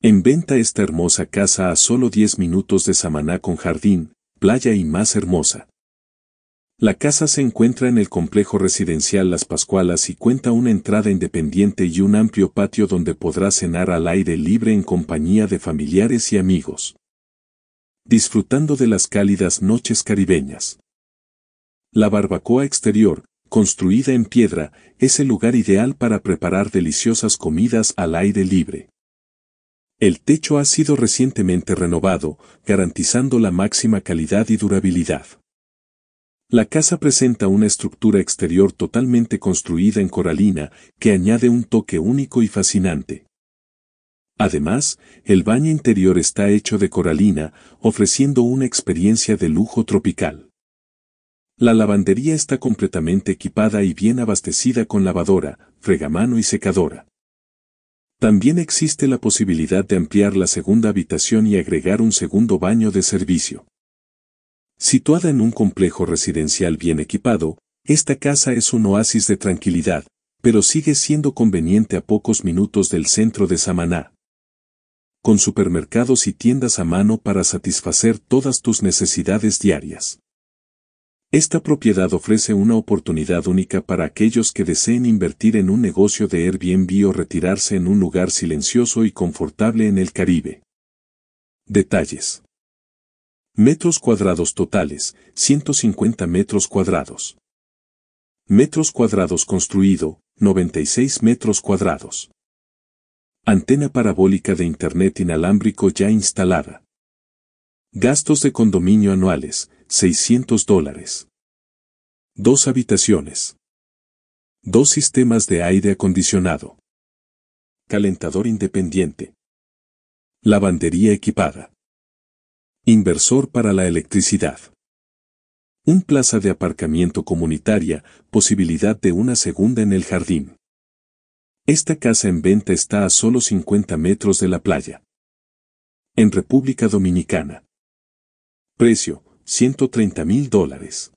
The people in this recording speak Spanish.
En venta esta hermosa casa a solo 10 minutos de Samaná con jardín, playa y más hermosa. La casa se encuentra en el complejo residencial Las Pascualas y cuenta una entrada independiente y un amplio patio donde podrá cenar al aire libre en compañía de familiares y amigos. Disfrutando de las cálidas noches caribeñas. La barbacoa exterior, construida en piedra, es el lugar ideal para preparar deliciosas comidas al aire libre. El techo ha sido recientemente renovado, garantizando la máxima calidad y durabilidad. La casa presenta una estructura exterior totalmente construida en coralina que añade un toque único y fascinante. Además, el baño interior está hecho de coralina, ofreciendo una experiencia de lujo tropical. La lavandería está completamente equipada y bien abastecida con lavadora, fregamano y secadora. También existe la posibilidad de ampliar la segunda habitación y agregar un segundo baño de servicio. Situada en un complejo residencial bien equipado, esta casa es un oasis de tranquilidad, pero sigue siendo conveniente a pocos minutos del centro de Samaná. Con supermercados y tiendas a mano para satisfacer todas tus necesidades diarias. Esta propiedad ofrece una oportunidad única para aquellos que deseen invertir en un negocio de Airbnb o retirarse en un lugar silencioso y confortable en el Caribe. Detalles. Metros cuadrados totales, 150 metros cuadrados. Metros cuadrados construido, 96 metros cuadrados. Antena parabólica de Internet inalámbrico ya instalada. Gastos de condominio anuales, 600 dólares. Dos habitaciones. Dos sistemas de aire acondicionado. Calentador independiente. Lavandería equipada. Inversor para la electricidad. Un plaza de aparcamiento comunitaria, posibilidad de una segunda en el jardín. Esta casa en venta está a solo 50 metros de la playa. En República Dominicana. Precio, 130 mil dólares.